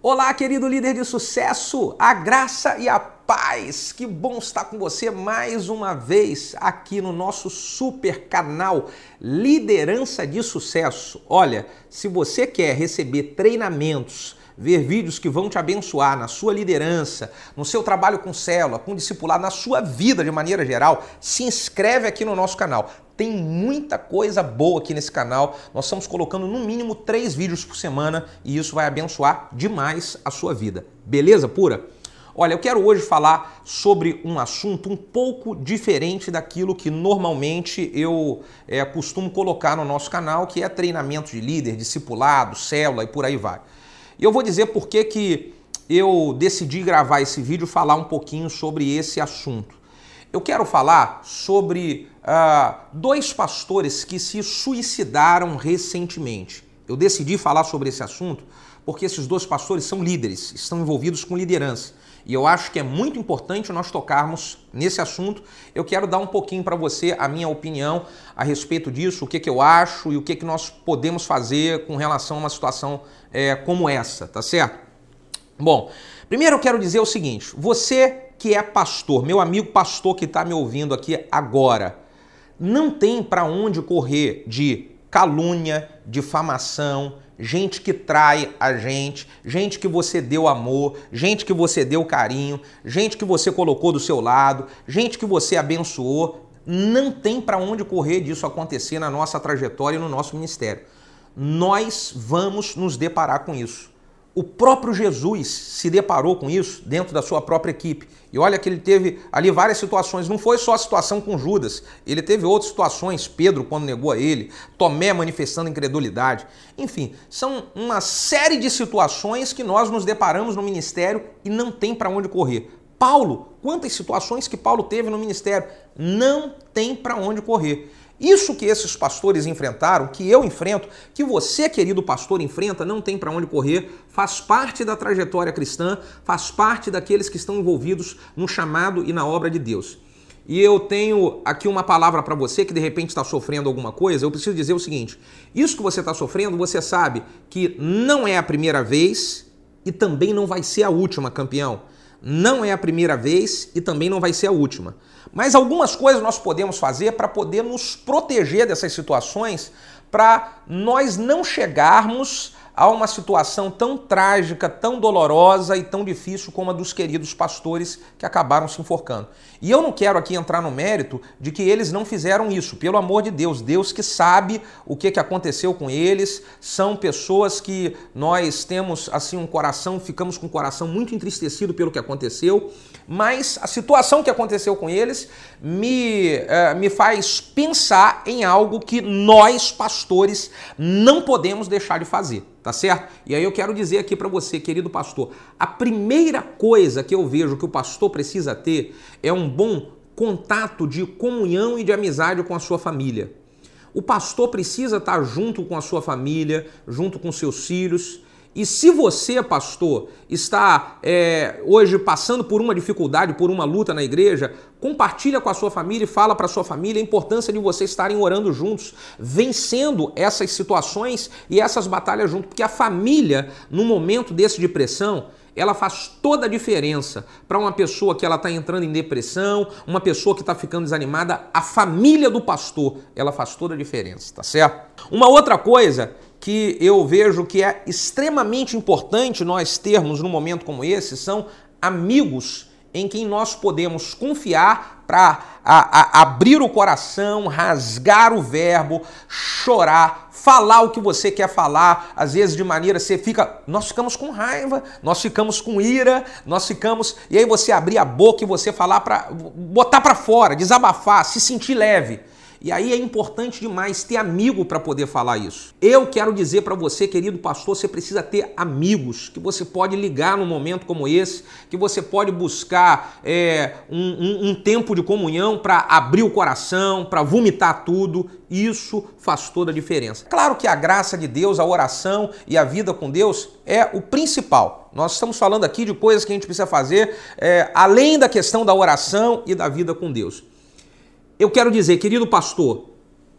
Olá, querido líder de sucesso, a graça e a paz. Que bom estar com você mais uma vez aqui no nosso super canal Liderança de Sucesso. Olha, se você quer receber treinamentos, ver vídeos que vão te abençoar na sua liderança, no seu trabalho com célula, com discipulado, na sua vida de maneira geral, se inscreve aqui no nosso canal tem muita coisa boa aqui nesse canal. Nós estamos colocando no mínimo três vídeos por semana e isso vai abençoar demais a sua vida. Beleza pura? Olha, eu quero hoje falar sobre um assunto um pouco diferente daquilo que normalmente eu é, costumo colocar no nosso canal, que é treinamento de líder, discipulado, célula e por aí vai. E eu vou dizer por que eu decidi gravar esse vídeo falar um pouquinho sobre esse assunto. Eu quero falar sobre ah, dois pastores que se suicidaram recentemente. Eu decidi falar sobre esse assunto porque esses dois pastores são líderes, estão envolvidos com liderança. E eu acho que é muito importante nós tocarmos nesse assunto. Eu quero dar um pouquinho para você a minha opinião a respeito disso, o que, que eu acho e o que, que nós podemos fazer com relação a uma situação é, como essa, tá certo? Bom, primeiro eu quero dizer o seguinte: você que é pastor, meu amigo pastor que está me ouvindo aqui agora, não tem para onde correr de calúnia, difamação, gente que trai a gente, gente que você deu amor, gente que você deu carinho, gente que você colocou do seu lado, gente que você abençoou. Não tem para onde correr disso acontecer na nossa trajetória e no nosso ministério. Nós vamos nos deparar com isso. O próprio Jesus se deparou com isso dentro da sua própria equipe. E olha que ele teve ali várias situações. Não foi só a situação com Judas, ele teve outras situações. Pedro, quando negou a ele, Tomé manifestando incredulidade. Enfim, são uma série de situações que nós nos deparamos no ministério e não tem para onde correr. Paulo, quantas situações que Paulo teve no ministério? Não tem para onde correr. Isso que esses pastores enfrentaram, que eu enfrento, que você, querido pastor, enfrenta, não tem para onde correr, faz parte da trajetória cristã, faz parte daqueles que estão envolvidos no chamado e na obra de Deus. E eu tenho aqui uma palavra para você que de repente está sofrendo alguma coisa. Eu preciso dizer o seguinte: isso que você está sofrendo, você sabe que não é a primeira vez e também não vai ser a última, campeão. Não é a primeira vez e também não vai ser a última. Mas algumas coisas nós podemos fazer para poder nos proteger dessas situações, para nós não chegarmos a uma situação tão trágica, tão dolorosa e tão difícil como a dos queridos pastores que acabaram se enforcando. E eu não quero aqui entrar no mérito de que eles não fizeram isso, pelo amor de Deus, Deus que sabe o que, que aconteceu com eles, são pessoas que nós temos assim um coração, ficamos com o um coração muito entristecido pelo que aconteceu, mas a situação que aconteceu com eles me, eh, me faz pensar em algo que nós, pastores, não podemos deixar de fazer tá certo? E aí eu quero dizer aqui para você, querido pastor, a primeira coisa que eu vejo que o pastor precisa ter é um bom contato de comunhão e de amizade com a sua família. O pastor precisa estar tá junto com a sua família, junto com seus filhos, e se você, pastor, está é, hoje passando por uma dificuldade, por uma luta na igreja, compartilha com a sua família e fala para a sua família a importância de vocês estarem orando juntos, vencendo essas situações e essas batalhas junto, porque a família, no momento desse de pressão, ela faz toda a diferença para uma pessoa que ela está entrando em depressão, uma pessoa que está ficando desanimada. A família do pastor, ela faz toda a diferença, tá certo? Uma outra coisa que eu vejo que é extremamente importante nós termos num momento como esse são amigos em quem nós podemos confiar para abrir o coração, rasgar o verbo, chorar, falar o que você quer falar, às vezes de maneira você fica, nós ficamos com raiva, nós ficamos com ira, nós ficamos e aí você abrir a boca e você falar para botar para fora, desabafar, se sentir leve. E aí é importante demais ter amigo para poder falar isso. Eu quero dizer para você, querido pastor, você precisa ter amigos que você pode ligar num momento como esse, que você pode buscar é, um, um, um tempo de comunhão para abrir o coração, para vomitar tudo. Isso faz toda a diferença. Claro que a graça de Deus, a oração e a vida com Deus é o principal. Nós estamos falando aqui de coisas que a gente precisa fazer é, além da questão da oração e da vida com Deus eu quero dizer, querido pastor,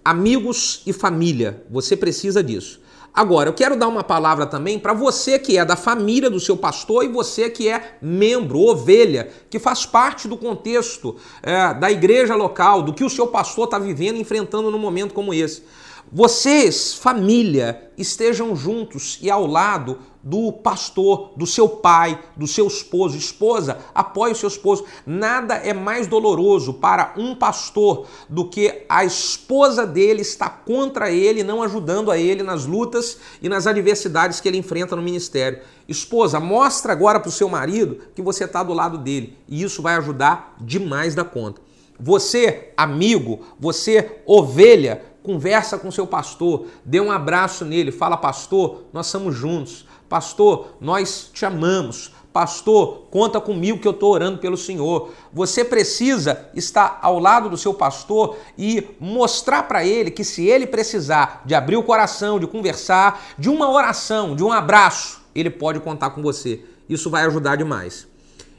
amigos e família, você precisa disso. Agora, eu quero dar uma palavra também para você que é da família do seu pastor e você que é membro, ovelha, que faz parte do contexto é, da igreja local, do que o seu pastor está vivendo, enfrentando num momento como esse. Vocês, família, estejam juntos e ao lado do pastor, do seu pai, do seu esposo, esposa, apoie o seu esposo. Nada é mais doloroso para um pastor do que a esposa dele estar contra ele, não ajudando a ele nas lutas e nas adversidades que ele enfrenta no ministério. Esposa, mostra agora para o seu marido que você está do lado dele e isso vai ajudar demais da conta. Você, amigo, você, ovelha, Conversa com seu pastor, dê um abraço nele, fala: "Pastor, nós estamos juntos. Pastor, nós te amamos. Pastor, conta comigo que eu estou orando pelo Senhor. Você precisa estar ao lado do seu pastor e mostrar para ele que, se ele precisar de abrir o coração, de conversar, de uma oração, de um abraço, ele pode contar com você. Isso vai ajudar demais.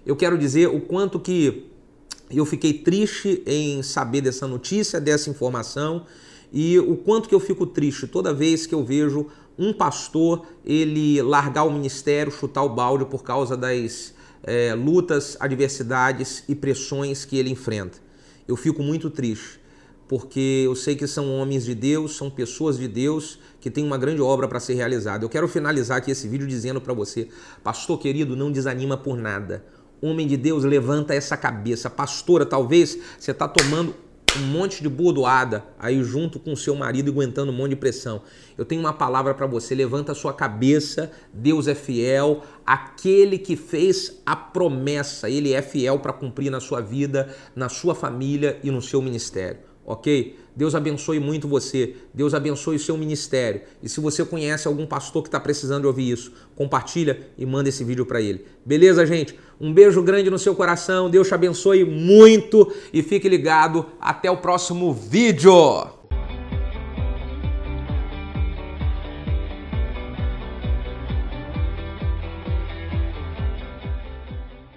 Eu quero dizer o quanto que eu fiquei triste em saber dessa notícia, dessa informação e o quanto que eu fico triste toda vez que eu vejo um pastor ele largar o ministério, chutar o balde por causa das é, lutas, adversidades e pressões que ele enfrenta. Eu fico muito triste, porque eu sei que são homens de Deus, são pessoas de Deus que têm uma grande obra para ser realizada. Eu quero finalizar aqui esse vídeo dizendo para você, pastor querido, não desanima por nada. Homem de Deus, levanta essa cabeça. Pastora, talvez você está tomando um monte de burdoada aí junto com o seu marido aguentando um monte de pressão. Eu tenho uma palavra para você, levanta a sua cabeça, Deus é fiel, aquele que fez a promessa, ele é fiel para cumprir na sua vida, na sua família e no seu ministério ok? Deus abençoe muito você, Deus abençoe o seu ministério. E se você conhece algum pastor que está precisando ouvir isso, compartilha e manda esse vídeo para ele. Beleza, gente? Um beijo grande no seu coração, Deus te abençoe muito e fique ligado. Até o próximo vídeo!